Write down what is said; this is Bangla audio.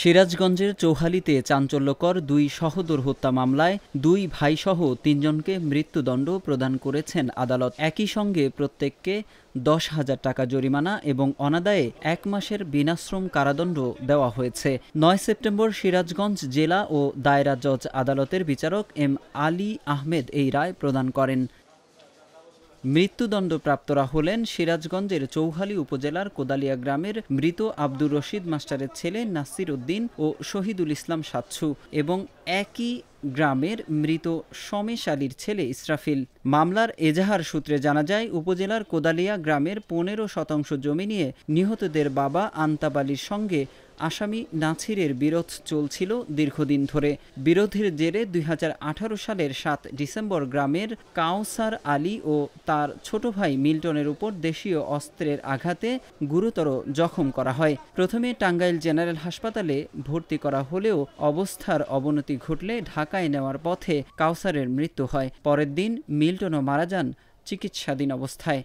সিরাজগঞ্জের চৌহালিতে চাঞ্চল্যকর দুই সহদর হত্যা মামলায় দুই ভাইসহ তিনজনকে মৃত্যুদণ্ড প্রদান করেছেন আদালত একই সঙ্গে প্রত্যেককে দশ হাজার টাকা জরিমানা এবং অনাদায়ে এক মাসের বিনাশ্রম কারাদণ্ড দেওয়া হয়েছে নয় সেপ্টেম্বর সিরাজগঞ্জ জেলা ও দায়রা জজ আদালতের বিচারক এম আলী আহমেদ এই রায় প্রদান করেন মৃত্যুদণ্ডপ্রাপ্তরা হলেন সিরাজগঞ্জের চৌহালি উপজেলার কোদালিয়া গ্রামের মৃত আব্দুর রশিদ মাস্টারের ছেলে নাসির উদ্দিন ও শহীদুল ইসলাম সাচ্ছু এবং একই গ্রামের মৃত সমেশ আলীর ছেলে ইসরাফিল মামলার এজাহার সূত্রে জানা যায় উপজেলার কোদালিয়া গ্রামের পনেরো শতাংশ জমি নিয়ে নিহতদের বাবা আন্তাব আলীর সঙ্গে আসামি নাছিরের বিরোধ চলছিল দীর্ঘদিন ধরে বিরোধের জেরে দুই সালের সাত ডিসেম্বর গ্রামের কাউসার আলী ও তার ছোট ভাই মিল্টনের উপর দেশীয় অস্ত্রের আঘাতে গুরুতর জখম করা হয় প্রথমে টাঙ্গাইল জেনারেল হাসপাতালে ভর্তি করা হলেও অবস্থার অবনতি ঘটলে ঢাকায় নেওয়ার পথে কাউসারের মৃত্যু হয় পরের দিন মিল্টনও মারা যান চিকিৎসাধীন অবস্থায়